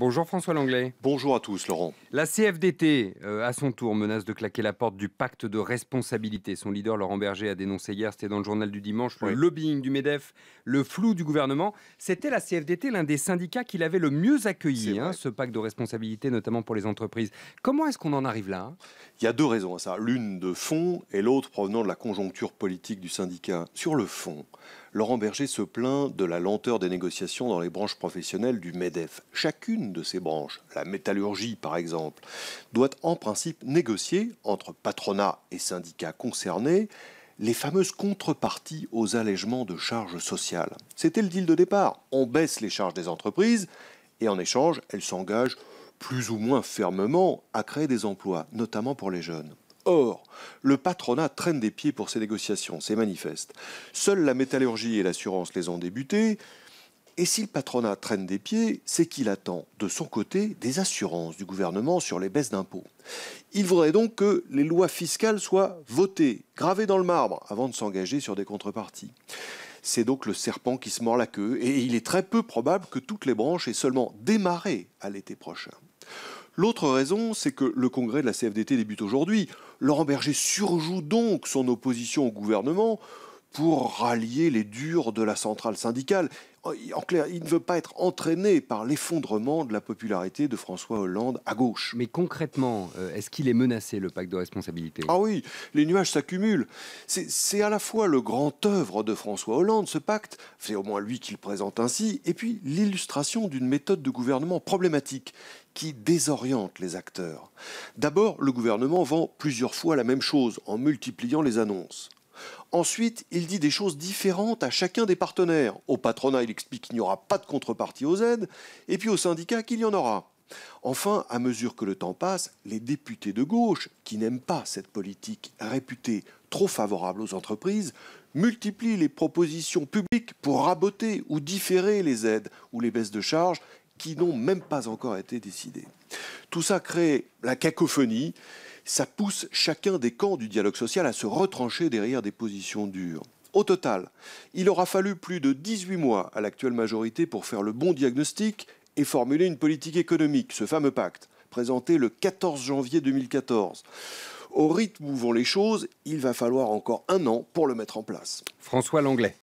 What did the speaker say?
Bonjour François Langlais. Bonjour à tous Laurent. La CFDT, euh, à son tour, menace de claquer la porte du pacte de responsabilité. Son leader Laurent Berger a dénoncé hier, c'était dans le journal du dimanche, le lobbying du MEDEF, le flou du gouvernement. C'était la CFDT l'un des syndicats qui l'avait le mieux accueilli, hein, ce pacte de responsabilité, notamment pour les entreprises. Comment est-ce qu'on en arrive là hein Il y a deux raisons à ça. L'une de fond et l'autre provenant de la conjoncture politique du syndicat. Sur le fond, Laurent Berger se plaint de la lenteur des négociations dans les branches professionnelles du MEDEF. Chacune de ces branches, la métallurgie par exemple, doit en principe négocier entre patronat et syndicats concernés les fameuses contreparties aux allègements de charges sociales. C'était le deal de départ. On baisse les charges des entreprises et en échange, elles s'engagent plus ou moins fermement à créer des emplois, notamment pour les jeunes. Or, le patronat traîne des pieds pour ces négociations, c'est manifeste. Seule la métallurgie et l'assurance les ont débutées. Et si le patronat traîne des pieds, c'est qu'il attend de son côté des assurances du gouvernement sur les baisses d'impôts. Il voudrait donc que les lois fiscales soient votées, gravées dans le marbre, avant de s'engager sur des contreparties. C'est donc le serpent qui se mord la queue, et il est très peu probable que toutes les branches aient seulement démarré à l'été prochain. L'autre raison, c'est que le congrès de la CFDT débute aujourd'hui. Laurent Berger surjoue donc son opposition au gouvernement pour rallier les durs de la centrale syndicale. En clair, il ne veut pas être entraîné par l'effondrement de la popularité de François Hollande à gauche. Mais concrètement, euh, est-ce qu'il est menacé, le pacte de responsabilité Ah oui, les nuages s'accumulent. C'est à la fois le grand œuvre de François Hollande, ce pacte, c'est au moins lui qui le présente ainsi, et puis l'illustration d'une méthode de gouvernement problématique qui désoriente les acteurs. D'abord, le gouvernement vend plusieurs fois la même chose en multipliant les annonces. Ensuite, il dit des choses différentes à chacun des partenaires. Au patronat, il explique qu'il n'y aura pas de contrepartie aux aides, et puis au syndicat qu'il y en aura. Enfin, à mesure que le temps passe, les députés de gauche, qui n'aiment pas cette politique réputée trop favorable aux entreprises, multiplient les propositions publiques pour raboter ou différer les aides ou les baisses de charges qui n'ont même pas encore été décidées. Tout ça crée la cacophonie ça pousse chacun des camps du dialogue social à se retrancher derrière des positions dures. Au total, il aura fallu plus de 18 mois à l'actuelle majorité pour faire le bon diagnostic et formuler une politique économique, ce fameux pacte, présenté le 14 janvier 2014. Au rythme où vont les choses, il va falloir encore un an pour le mettre en place. François Langlais.